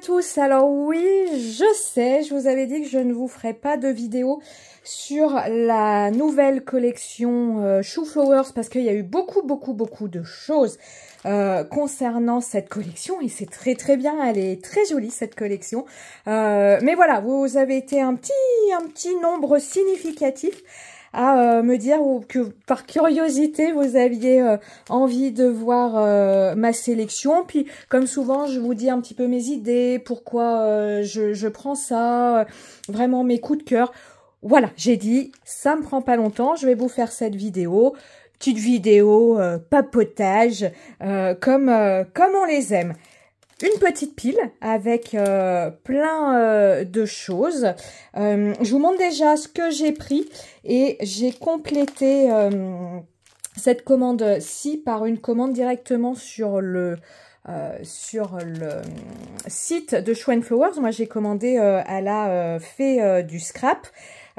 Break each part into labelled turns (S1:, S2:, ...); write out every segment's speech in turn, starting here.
S1: tous Alors oui, je sais, je vous avais dit que je ne vous ferai pas de vidéo sur la nouvelle collection euh, Shoe Flowers parce qu'il y a eu beaucoup, beaucoup, beaucoup de choses euh, concernant cette collection et c'est très, très bien. Elle est très jolie cette collection. Euh, mais voilà, vous avez été un petit, un petit nombre significatif à euh, me dire que par curiosité, vous aviez euh, envie de voir euh, ma sélection. Puis, comme souvent, je vous dis un petit peu mes idées, pourquoi je, je, prends ça, vraiment mes coups de cœur. Voilà, j'ai dit, ça me prend pas longtemps, je vais vous faire cette vidéo petite vidéo papotage comme comme on les aime une petite pile avec euh, plein euh, de choses. Euh, je vous montre déjà ce que j'ai pris et j'ai complété cette commande-ci par une commande directement sur le sur le site de Schwen Flowers. Moi, j'ai commandé à la fée du scrap.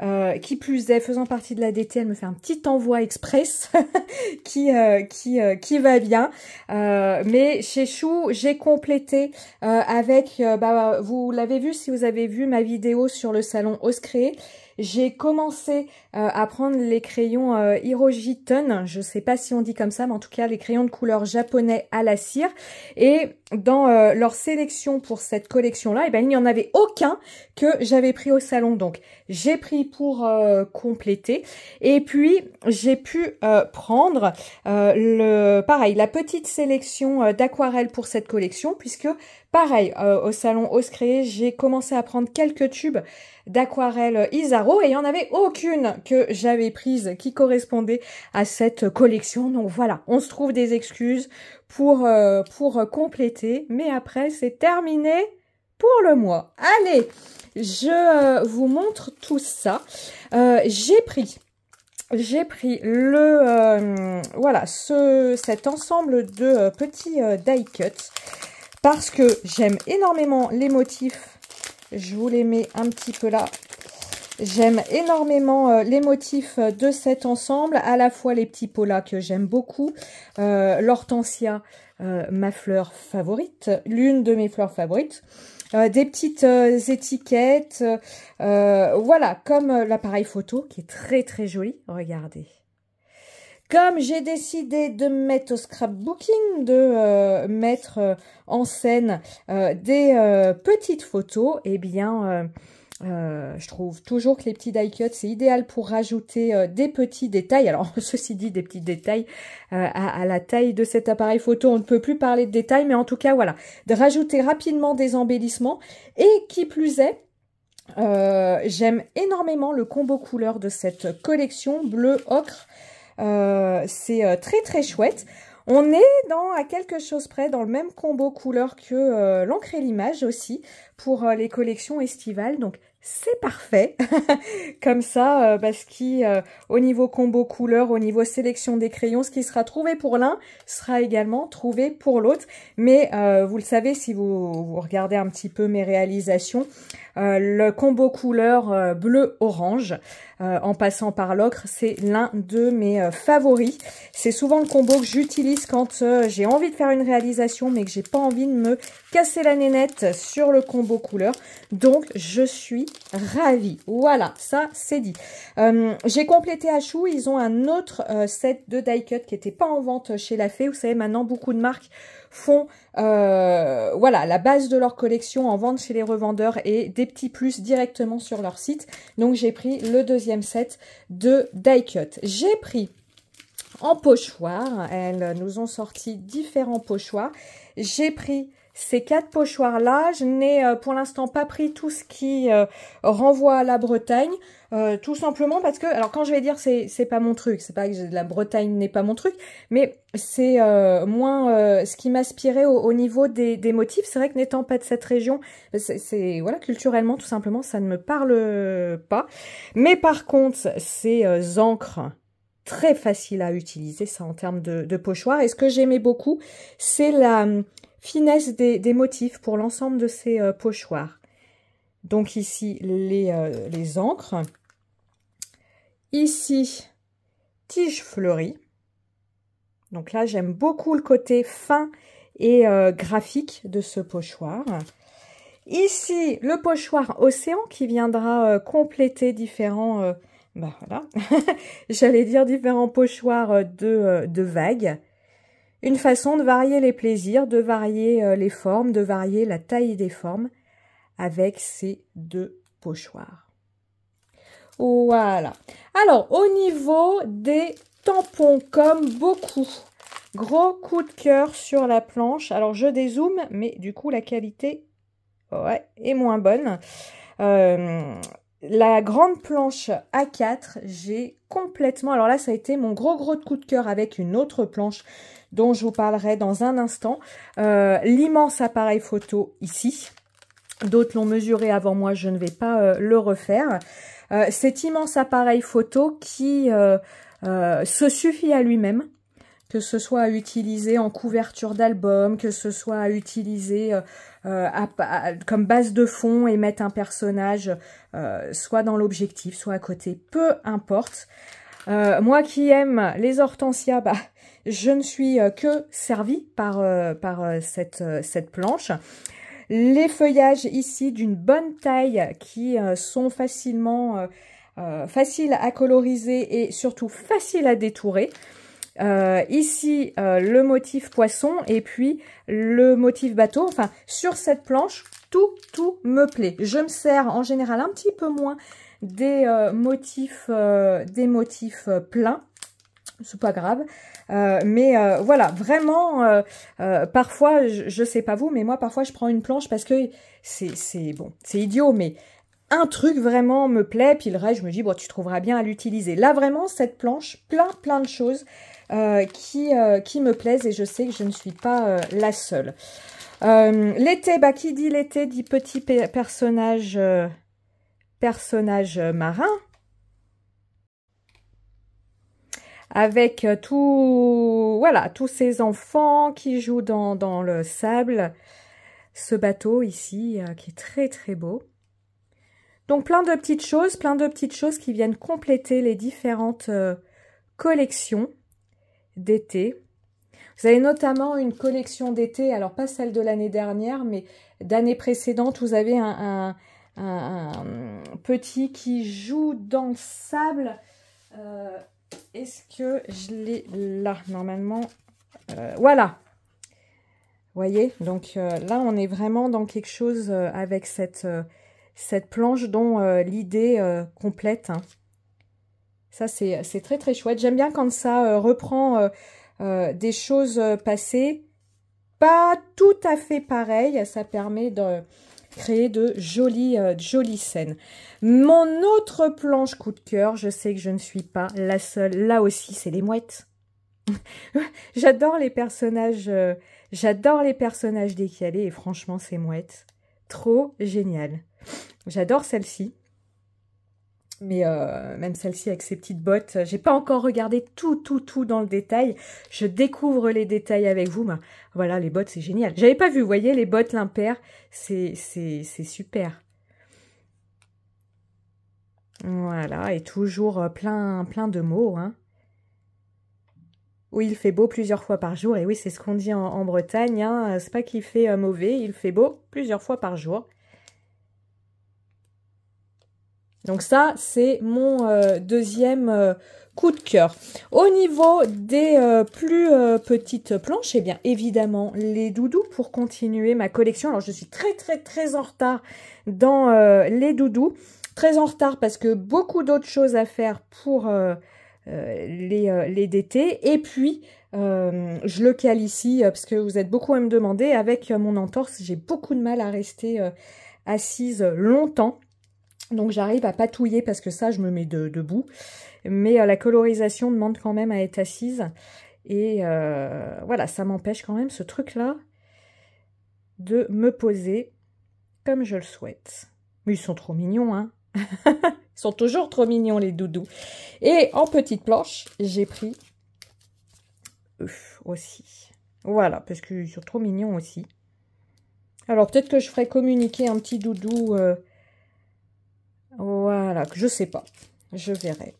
S1: Euh, qui plus est, faisant partie de la DT, elle me fait un petit envoi express qui, euh, qui, euh, qui va bien. mais chez Chou, j'ai complété avec, bah, vous l'avez vu si vous avez vu ma vidéo sur le salon Oscré. J'ai commencé à prendre les crayons Hiroji Hirogiton, je sais pas si on dit comme ça, mais en tout cas les crayons de couleur japonais à la cire. Et dans euh, leur sélection pour cette collection-là, eh ben, il n'y en avait aucun que j'avais pris au salon. Donc, j'ai pris pour euh, compléter. Et puis, j'ai pu euh, prendre le pareil, la petite sélection d'aquarelles pour cette collection, puisque pareil, au salon Oscré, j'ai commencé à prendre quelques tubes d'aquarelles Isaro et il n'y en avait aucune que j'avais prise qui correspondait à cette collection. Donc voilà, on se trouve des excuses pour, euh, pour compléter. Mais après, c'est terminé pour le mois. Allez, je euh, vous montre tout ça. Euh, j'ai pris, j'ai pris le, voilà, ce, cet ensemble de petits die cuts parce que j'aime énormément les motifs. Je vous les mets un petit peu là J'aime énormément euh, les motifs euh, de cet ensemble, à la fois les petits polas que j'aime beaucoup, euh, l'hortensia, ma fleur favorite, l'une de mes fleurs favorites, des petites étiquettes, voilà, comme l'appareil photo qui est très très joli, regardez. Comme j'ai décidé de mettre au scrapbooking, de mettre en scène des petites photos, eh bien, euh, je trouve toujours que les petits die cuts, c'est idéal pour rajouter euh, des petits détails. Alors, ceci dit, des petits détails euh, à, la taille de cet appareil photo. On ne peut plus parler de détails, mais en tout cas, voilà. De rajouter rapidement des embellissements. Et qui plus est, j'aime énormément le combo couleur de cette collection bleu ocre. c'est très très chouette. On est dans, à quelque chose près dans le même combo couleur que l'encre et l'image aussi pour les collections estivales. Donc c'est parfait. Comme ça, euh, parce qui, euh, au niveau combo couleur, au niveau sélection des crayons, ce qui sera trouvé pour l'un sera également trouvé pour l'autre. Mais euh, vous le savez, si vous, vous, regardez un petit peu mes réalisations, le combo couleur bleu-orange, euh, en passant par l'ocre. C'est l'un de mes euh, favoris. C'est souvent le combo que j'utilise quand euh, j'ai envie de faire une réalisation, mais que j'ai pas envie de me casser la nénette sur le combo couleur. Donc, je suis ravie. Voilà, ça, c'est dit. j'ai complété à Chou. Ils ont un autre set de die-cut qui n'était pas en vente chez La Fée. Vous savez, maintenant, beaucoup de marques font euh, voilà la base de leur collection en vente chez les revendeurs et des petits plus directement sur leur site. Donc j'ai pris le deuxième set de die cut. J'ai pris en pochoir, elles nous ont sorti différents pochoirs. J'ai pris ces quatre pochoirs-là, je n'ai euh, pour l'instant pas pris tout ce qui euh, renvoie à la Bretagne, euh, tout simplement parce que, alors quand je vais dire c'est c'est pas mon truc, c'est pas que la Bretagne n'est pas mon truc, mais c'est moins ce qui m'aspirait au, au, niveau des, des motifs. C'est vrai que n'étant pas de cette région, c'est voilà culturellement tout simplement ça ne me parle pas. Mais par contre, ces encres très faciles à utiliser ça en termes de, pochoirs. Et ce que j'aimais beaucoup, c'est la finesse des, motifs pour l'ensemble de ces euh, pochoirs. Donc ici, les, euh, les encres. Ici, tige fleurie. Donc là, j'aime beaucoup le côté fin et euh, graphique de ce pochoir. Ici, le pochoir océan qui viendra compléter différents... Bah voilà, j'allais dire différents pochoirs de, de vagues. Une façon de varier les plaisirs, de varier euh, les formes, de varier la taille des formes avec ces deux pochoirs. Voilà. Alors, au niveau des tampons, comme beaucoup, gros coup de cœur sur la planche. Alors, je dézoome, mais du coup, la qualité ouais, est moins bonne. Euh, la grande planche A4, j'ai complètement... Alors là, ça a été mon gros gros coup de cœur avec une autre planche dont je vous parlerai dans un instant. Euh, l'immense appareil photo ici. D'autres l'ont mesuré avant moi, je ne vais pas euh, le refaire. Euh, cet immense appareil photo qui se suffit à lui-même que ce soit à utiliser en couverture d'album, que ce soit à utiliser euh, euh, comme base de fond et mettre un personnage euh, soit dans l'objectif, soit à côté, peu importe. moi qui aime les hortensias, bah, je ne suis que servie par, par cette, cette planche. Les feuillages ici d'une bonne taille qui sont facilement faciles à coloriser et surtout faciles à détourer. Euh, ici, euh, le motif poisson et puis le motif bateau. Enfin, sur cette planche, tout, tout me plaît. Je me sers en général un petit peu moins des euh, motifs, des motifs pleins c'est pas grave. mais voilà, vraiment, parfois, je, sais pas vous, mais moi, parfois, je prends une planche parce que c'est bon, c'est idiot, mais un truc vraiment me plaît, puis le reste, je me dis, bon, tu trouveras bien à l'utiliser. Là, vraiment, cette planche, plein, plein de choses euh, qui, euh, qui me plaisent et je sais que je ne suis pas euh, la seule. l'été, bah, qui dit l'été dit petit personnage, personnage marin. Avec tout, voilà, tous ces enfants qui jouent dans, dans le sable. Ce bateau ici, qui est très très beau. Donc plein de petites choses, plein de petites choses qui viennent compléter les différentes euh, collections d'été. Vous avez notamment une collection d'été, alors pas celle de l'année dernière, mais d'année précédente, vous avez un, petit qui joue dans le sable. Euh, est-ce que je l'ai là Normalement, euh, voilà. Vous voyez Donc là, on est vraiment dans quelque chose avec cette cette planche dont euh, l'idée euh, complète. Hein. Ça, c'est très très chouette. J'aime bien quand ça euh, reprend des choses passées. Pas tout à fait pareil. Ça permet de créer de jolies, jolies scènes. Mon autre planche coup de cœur, je sais que je ne suis pas la seule. Là aussi, c'est les mouettes. j'adore les personnages, j'adore les personnages décalés et franchement, c'est mouettes, trop génial. J'adore celle-ci. Mais euh, même celle-ci avec ses petites bottes, j'ai pas encore regardé tout, tout, tout dans le détail. Je découvre les détails avec vous. voilà, les bottes, c'est génial. J'avais pas vu, vous voyez, les bottes l'impair, c'est super. Voilà, et toujours euh, plein, plein de mots. Hein. Oui, il fait beau plusieurs fois par jour. Et oui, c'est ce qu'on dit en, Bretagne. Hein. C'est pas qu'il fait euh, mauvais, il fait beau plusieurs fois par jour. Donc ça, c'est mon euh, deuxième euh, coup de cœur. Au niveau des euh, plus petites planches, eh bien évidemment les doudous pour continuer ma collection. Alors je suis très très très en retard dans les doudous. Très en retard parce que beaucoup d'autres choses à faire pour les, les DT. Et puis, je le cale ici parce que vous êtes beaucoup à me demander. Avec mon entorse, j'ai beaucoup de mal à rester assise longtemps. Donc j'arrive à patouiller parce que ça, je me mets debout. Mais euh, la colorisation demande quand même à être assise. Et euh, voilà, ça m'empêche quand même ce truc-là de me poser comme je le souhaite. Mais ils sont trop mignons, hein Ils sont toujours trop mignons, les doudous. Et en petite planche, j'ai pris eux aussi. Voilà, parce qu'ils sont trop mignons aussi. Alors peut-être que je ferai communiquer un petit doudou... Euh, voilà, je sais pas. Je verrai.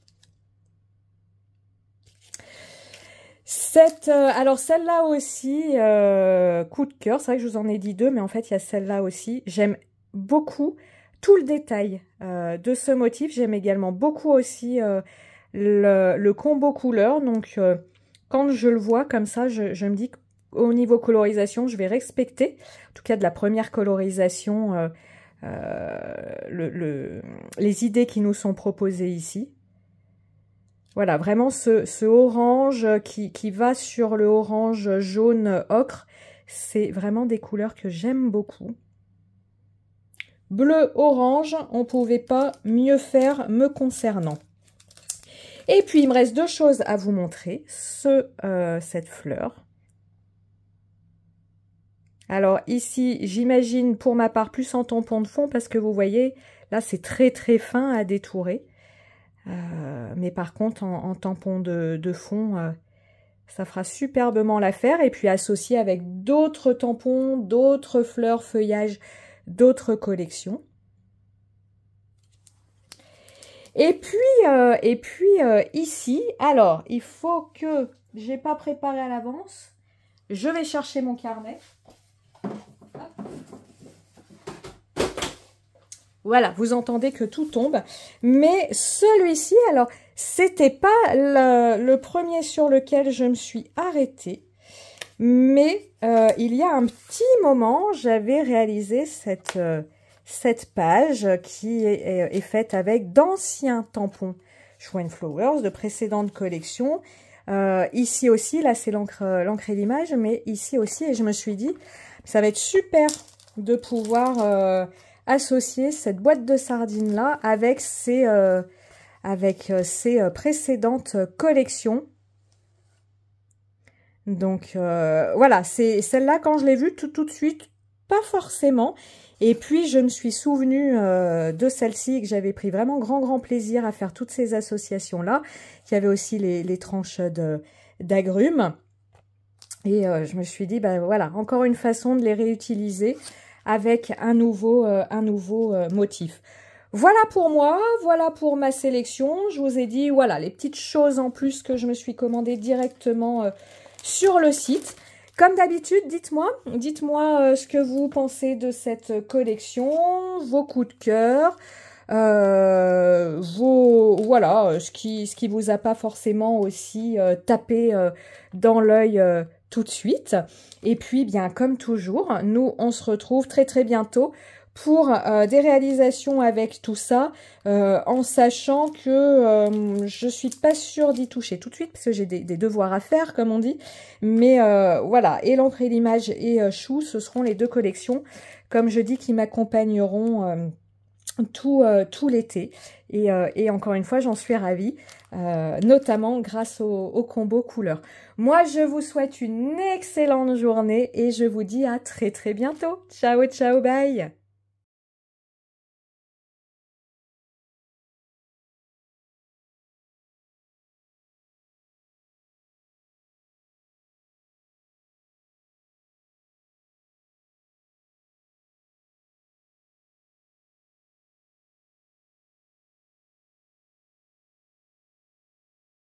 S1: Cette, euh, alors celle-là aussi, euh, coup de cœur, c'est vrai que je vous en ai dit deux, mais en fait il y a celle-là aussi. J'aime beaucoup tout le détail euh, de ce motif. J'aime également beaucoup aussi le, combo couleur. Donc quand je le vois comme ça, je, je me dis qu'au niveau colorisation, je vais respecter, en tout cas de la première colorisation euh, les idées qui nous sont proposées ici. Voilà, vraiment ce, orange qui, va sur le orange jaune ocre, c'est vraiment des couleurs que j'aime beaucoup. Bleu, orange, on ne pouvait pas mieux faire me concernant. Et puis, il me reste deux choses à vous montrer. Ce, euh, cette fleur, alors ici, j'imagine pour ma part plus en tampon de fond parce que vous voyez, là c'est très très fin à détourer. Euh, mais par contre, en, tampon de, fond, euh, ça fera superbement l'affaire. Et puis associé avec d'autres tampons, d'autres fleurs, feuillages, d'autres collections. Et puis, euh, et puis ici, alors, il faut que j'ai pas préparé à l'avance. Je vais chercher mon carnet. Voilà, vous entendez que tout tombe. Mais celui-ci, alors, c'était pas le, premier sur lequel je me suis arrêtée. Mais euh, il y a un petit moment, j'avais réalisé cette, euh, cette page qui est, faite avec d'anciens tampons Flowers de précédentes collections. Euh, ici aussi, là c'est l'encre et l'image, mais ici aussi, et je me suis dit, ça va être super de pouvoir euh, associer cette boîte de sardines là avec ses, euh, avec ses euh, précédentes collections. Donc voilà, c'est celle-là quand je l'ai vue tout, tout de suite, pas forcément. Et puis je me suis souvenue de celle-ci que j'avais pris vraiment grand grand plaisir à faire toutes ces associations-là. qui y avait aussi les, les tranches d'agrumes. Et euh, je me suis dit, ben voilà, encore une façon de les réutiliser avec un nouveau, euh, un nouveau euh, motif. Voilà pour moi, voilà pour ma sélection. Je vous ai dit, voilà, les petites choses en plus que je me suis commandées directement sur le site. Comme d'habitude, dites-moi, dites-moi ce que vous pensez de cette collection, vos coups de cœur, euh, vos voilà ce qui ce qui vous a pas forcément aussi tapé dans l'œil tout de suite. Et puis, bien comme toujours, nous, on se retrouve très très bientôt pour euh, des réalisations avec tout ça, euh, en sachant que je euh, je suis pas sûre d'y toucher tout de suite, parce que j'ai des, devoirs à faire, comme on dit. Mais voilà, et l'entrée et l'image et chou, ce seront les deux collections, comme je dis, qui m'accompagneront tout, tout l'été. Euh, et, encore une fois, j'en suis ravie, euh, notamment grâce au, au, combo couleur. Moi, je vous souhaite une excellente journée et je vous dis à très très bientôt. Ciao, ciao, bye